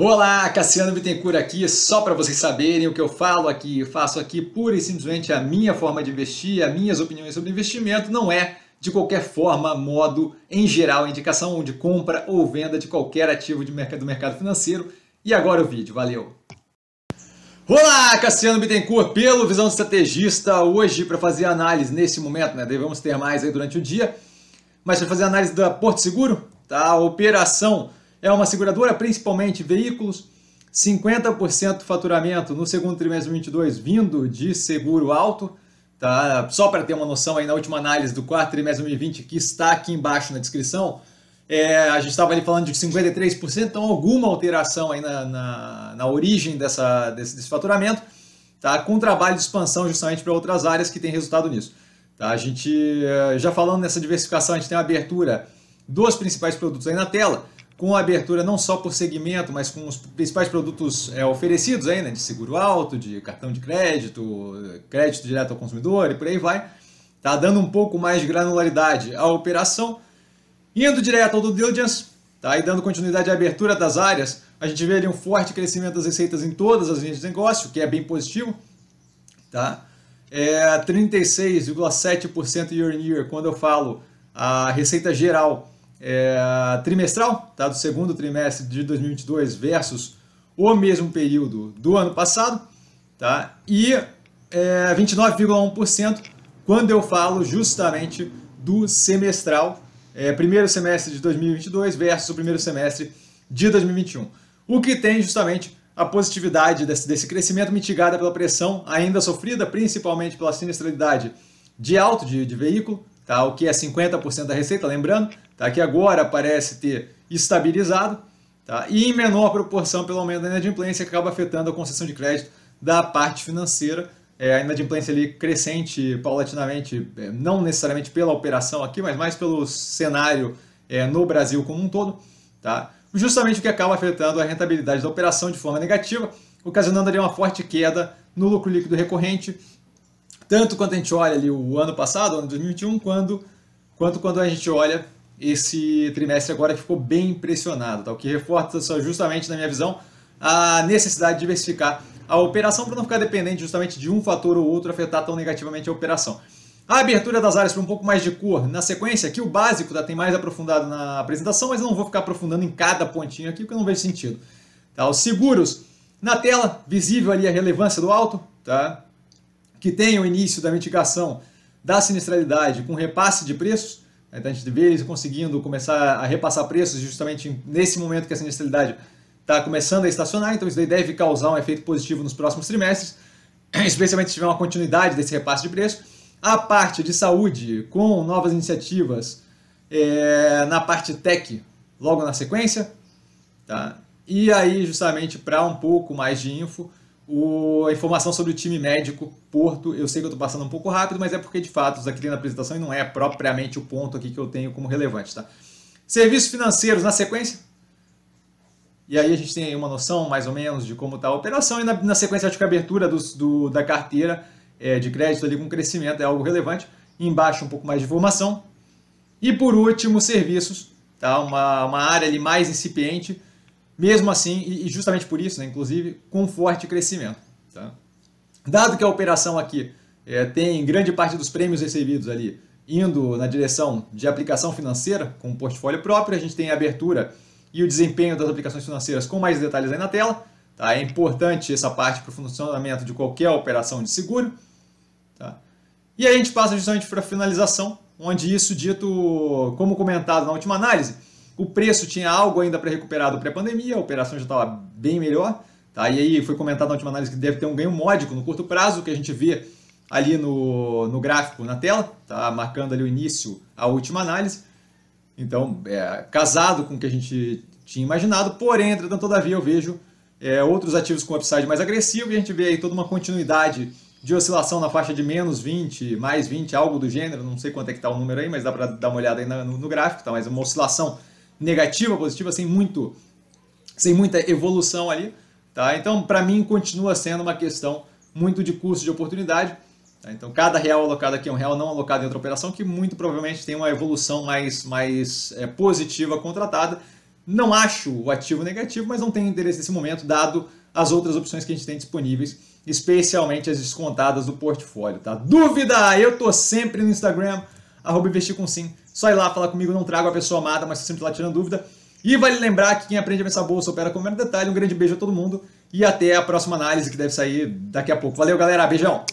Olá, Cassiano Bittencourt aqui, só para vocês saberem o que eu falo aqui, eu faço aqui pura e simplesmente a minha forma de investir, as minhas opiniões sobre investimento, não é de qualquer forma, modo, em geral, indicação de compra ou venda de qualquer ativo de mercado, do mercado financeiro. E agora o vídeo, valeu! Olá, Cassiano Bittencourt, pelo Visão Estrategista, hoje para fazer análise nesse momento, né? Devemos ter mais aí durante o dia, mas para fazer análise da Porto Seguro, tá? A operação é uma seguradora, principalmente veículos, 50% do faturamento no segundo trimestre de 2022 vindo de seguro alto, tá? Só para ter uma noção aí na última análise do quarto trimestre de 2020 que está aqui embaixo na descrição, é, a gente estava ali falando de 53%, então alguma alteração aí na, na, na origem dessa, desse, desse, faturamento, tá? com trabalho de expansão justamente para outras áreas que tem resultado nisso. Tá? A gente, é, já falando nessa diversificação, a gente tem a abertura dos principais produtos aí na tela, com abertura não só por segmento, mas com os principais produtos é, oferecidos aí, né, de seguro alto, de cartão de crédito, crédito direto ao consumidor e por aí vai. Tá dando um pouco mais de granularidade à operação, indo direto ao do diligence, tá? E dando continuidade à abertura das áreas, a gente vê ali um forte crescimento das receitas em todas as linhas de negócio, que é bem positivo, tá? É 36,7% year on year quando eu falo a receita geral é, trimestral, tá? do segundo trimestre de 2022 versus o mesmo período do ano passado, tá? e é, 29,1% quando eu falo justamente do semestral, é, primeiro semestre de 2022 versus o primeiro semestre de 2021. O que tem justamente a positividade desse, desse crescimento mitigada pela pressão ainda sofrida, principalmente pela sinistralidade de alto de, de veículo, tá? o que é 50% da receita, lembrando, tá? que agora parece ter estabilizado, tá? e em menor proporção pelo aumento da inadimplência, que acaba afetando a concessão de crédito da parte financeira, é, a inadimplência ali crescente paulatinamente, é, não necessariamente pela operação aqui, mas mais pelo cenário é, no Brasil como um todo, tá? justamente o que acaba afetando a rentabilidade da operação de forma negativa, ocasionando ali uma forte queda no lucro líquido recorrente tanto quando a gente olha ali o ano passado, o ano 2021, quando, quanto quando a gente olha esse trimestre agora que ficou bem impressionado, tá? o que reforça justamente, na minha visão, a necessidade de diversificar a operação para não ficar dependente justamente de um fator ou outro afetar tão negativamente a operação. A abertura das áreas para um pouco mais de cor na sequência, aqui o básico tá, tem mais aprofundado na apresentação, mas eu não vou ficar aprofundando em cada pontinho aqui porque não vejo sentido. Tá? Os seguros, na tela, visível ali a relevância do alto, tá? que tem o início da mitigação da sinistralidade com repasse de preços, então né, a gente vê eles conseguindo começar a repassar preços justamente nesse momento que a sinistralidade está começando a estacionar, então isso daí deve causar um efeito positivo nos próximos trimestres, especialmente se tiver uma continuidade desse repasse de preço. A parte de saúde, com novas iniciativas é, na parte tech, logo na sequência. Tá? E aí, justamente para um pouco mais de info, o, a informação sobre o time médico Porto. Eu sei que eu estou passando um pouco rápido, mas é porque de fato isso aqui na apresentação e não é propriamente o ponto aqui que eu tenho como relevante. Tá? Serviços financeiros na sequência. E aí a gente tem uma noção mais ou menos de como está a operação e na, na sequência acho que a abertura do, do da carteira é, de crédito ali com crescimento é algo relevante. Embaixo um pouco mais de informação. E por último, serviços, tá? uma, uma área ali mais incipiente, mesmo assim, e justamente por isso, né, inclusive, com forte crescimento. Tá? Dado que a operação aqui é, tem grande parte dos prêmios recebidos ali indo na direção de aplicação financeira com o portfólio próprio, a gente tem a abertura e o desempenho das aplicações financeiras com mais detalhes aí na tela. Tá? É importante essa parte para o funcionamento de qualquer operação de seguro. Tá? E aí a gente passa justamente para a finalização, onde isso dito, como comentado na última análise, o preço tinha algo ainda para recuperar do pré-pandemia, a operação já estava bem melhor. Tá? E aí foi comentado na última análise que deve ter um ganho módico no curto prazo, que a gente vê ali no, no gráfico, na tela, tá? marcando ali o início, a última análise. Então, é, casado com o que a gente tinha imaginado, porém, entretanto, todavia eu vejo é, outros ativos com upside mais agressivo e a gente vê aí toda uma continuidade de oscilação na faixa de menos 20, mais 20, algo do gênero, não sei quanto é que está o número aí, mas dá para dar uma olhada aí no, no gráfico, tá? mas é uma oscilação negativa, positiva, sem muito sem muita evolução ali, tá? Então, para mim continua sendo uma questão muito de custo de oportunidade. Tá? Então, cada real alocado aqui é um real não alocado em outra operação que muito provavelmente tem uma evolução mais mais é, positiva contratada. Não acho o ativo negativo, mas não tenho interesse nesse momento dado as outras opções que a gente tem disponíveis, especialmente as descontadas do portfólio, tá? Dúvida? Eu tô sempre no Instagram arroba investir com sim. Só ir lá falar comigo, não trago a pessoa amada, mas sempre lá tá tirando dúvida. E vale lembrar que quem aprende a pensar bolsa opera com o menor detalhe. Um grande beijo a todo mundo e até a próxima análise que deve sair daqui a pouco. Valeu, galera. Beijão!